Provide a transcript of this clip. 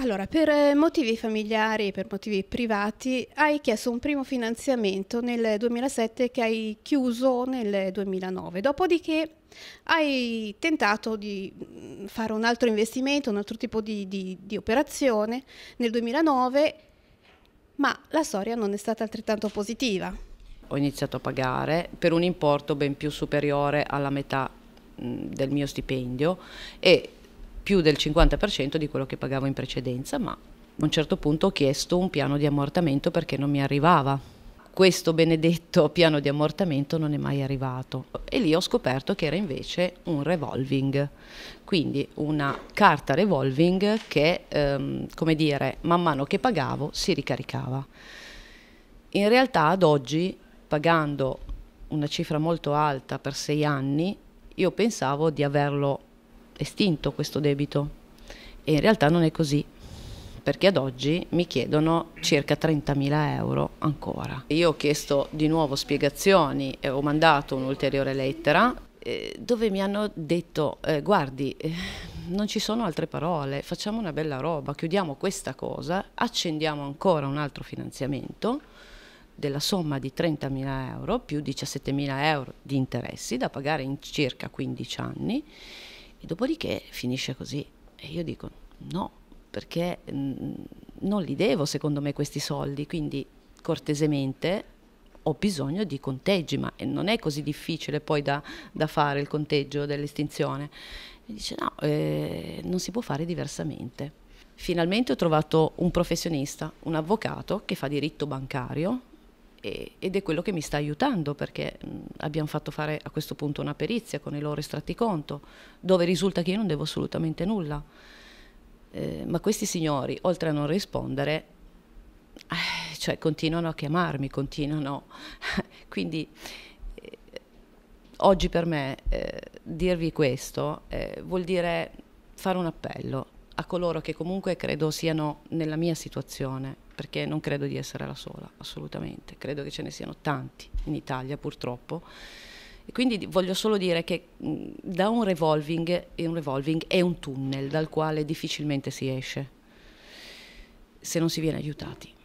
Allora, per eh, motivi familiari e per motivi privati hai chiesto un primo finanziamento nel 2007 che hai chiuso nel 2009, dopodiché hai tentato di mm, fare un altro investimento, un altro tipo di, di, di operazione nel 2009, ma la storia non è stata altrettanto positiva. Ho iniziato a pagare per un importo ben più superiore alla metà mm, del mio stipendio e più del 50% di quello che pagavo in precedenza, ma a un certo punto ho chiesto un piano di ammortamento perché non mi arrivava. Questo benedetto piano di ammortamento non è mai arrivato e lì ho scoperto che era invece un revolving, quindi una carta revolving che, ehm, come dire, man mano che pagavo si ricaricava. In realtà ad oggi, pagando una cifra molto alta per sei anni, io pensavo di averlo estinto questo debito e in realtà non è così perché ad oggi mi chiedono circa 30.000 euro ancora. Io ho chiesto di nuovo spiegazioni e ho mandato un'ulteriore lettera eh, dove mi hanno detto eh, guardi eh, non ci sono altre parole, facciamo una bella roba, chiudiamo questa cosa, accendiamo ancora un altro finanziamento della somma di 30.000 euro più 17.000 euro di interessi da pagare in circa 15 anni e dopodiché finisce così. E io dico no, perché mh, mm, non li devo secondo me questi soldi, quindi cortesemente ho bisogno di conteggi, ma eh, non è così difficile poi da, da fare il conteggio dell'estinzione. E dice no, eh, non si può fare diversamente. Finalmente ho trovato un professionista, un avvocato che fa diritto bancario, e, ed è quello che mi sta aiutando perché mh, abbiamo fatto fare a questo punto una perizia con i loro estratti conto dove risulta che io non devo assolutamente nulla. Eh, ma questi signori, oltre a non rispondere, eh, cioè, continuano a chiamarmi, continuano. Quindi eh, oggi per me eh, dirvi questo eh, vuol dire fare un appello a coloro che comunque credo siano nella mia situazione perché non credo di essere la sola, assolutamente, credo che ce ne siano tanti in Italia purtroppo. E quindi voglio solo dire che da un revolving, un revolving è un tunnel dal quale difficilmente si esce se non si viene aiutati.